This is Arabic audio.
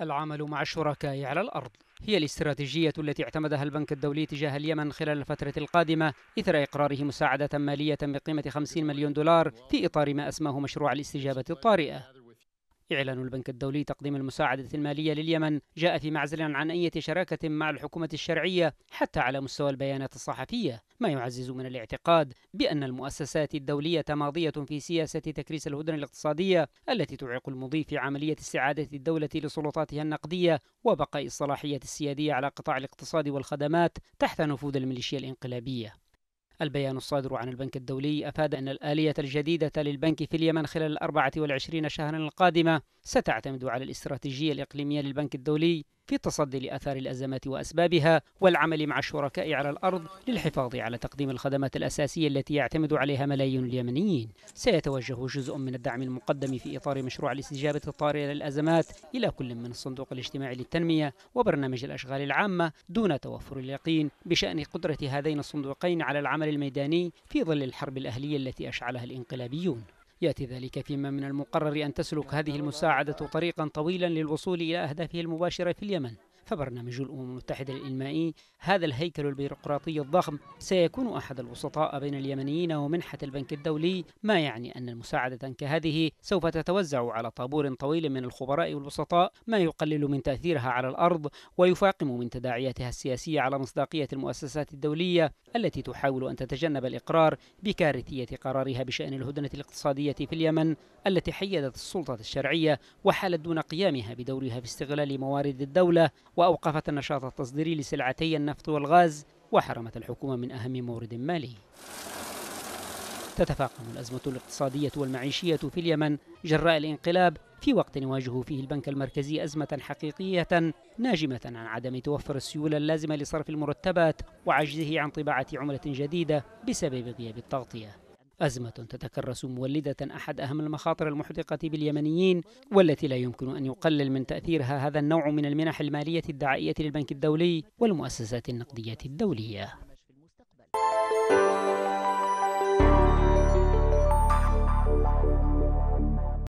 العمل مع الشركاء على الأرض هي الاستراتيجية التي اعتمدها البنك الدولي تجاه اليمن خلال الفترة القادمة إثر إقراره مساعدة مالية بقيمة 50 مليون دولار في إطار ما أسماه مشروع الاستجابة الطارئة إعلان البنك الدولي تقديم المساعدة المالية لليمن جاء في معزل عن أي شراكة مع الحكومة الشرعية حتى على مستوى البيانات الصحفية ما يعزز من الاعتقاد بأن المؤسسات الدولية ماضية في سياسة تكريس الهدنة الاقتصادية التي تعيق المضي في عملية استعادة الدولة لسلطاتها النقدية وبقاء الصلاحية السيادية على قطاع الاقتصاد والخدمات تحت نفوذ الميليشيا الانقلابية البيان الصادر عن البنك الدولي أفاد أن الآلية الجديدة للبنك في اليمن خلال الأربعة والعشرين شهرا القادمة ستعتمد على الاستراتيجية الإقليمية للبنك الدولي في التصدي لآثار الأزمات وأسبابها والعمل مع الشركاء على الأرض للحفاظ على تقديم الخدمات الأساسية التي يعتمد عليها ملايين اليمنيين سيتوجه جزء من الدعم المقدم في إطار مشروع الاستجابة الطارئة للأزمات إلى كل من الصندوق الاجتماعي للتنمية وبرنامج الأشغال العامة دون توفر اليقين بشأن قدرة هذين الصندوقين على العمل الميداني في ظل الحرب الأهلية التي أشعلها الانقلابيون يأتي ذلك فيما من المقرر أن تسلك هذه المساعدة طريقا طويلا للوصول إلى أهدافه المباشرة في اليمن فبرنامج الأمم المتحدة الإنمائي هذا الهيكل البيروقراطي الضخم سيكون أحد الوسطاء بين اليمنيين ومنحة البنك الدولي ما يعني أن المساعدة كهذه سوف تتوزع على طابور طويل من الخبراء والوسطاء ما يقلل من تأثيرها على الأرض ويفاقم من تداعياتها السياسية على مصداقية المؤسسات الدولية التي تحاول أن تتجنب الإقرار بكارثية قرارها بشأن الهدنة الاقتصادية في اليمن التي حيدت السلطة الشرعية وحالت دون قيامها بدورها في استغلال موارد الدولة وأوقفت النشاط التصديري لسلعتي النفط والغاز وحرمت الحكومة من أهم مورد مالي تتفاقم الأزمة الاقتصادية والمعيشية في اليمن جراء الانقلاب في وقت يواجه فيه البنك المركزي أزمة حقيقية ناجمة عن عدم توفر السيولة اللازمة لصرف المرتبات وعجزه عن طباعة عملة جديدة بسبب غياب التغطية أزمة تتكرس مولدة أحد أهم المخاطر المحدقة باليمنيين والتي لا يمكن أن يقلل من تأثيرها هذا النوع من المنح المالية الدعائية للبنك الدولي والمؤسسات النقدية الدولية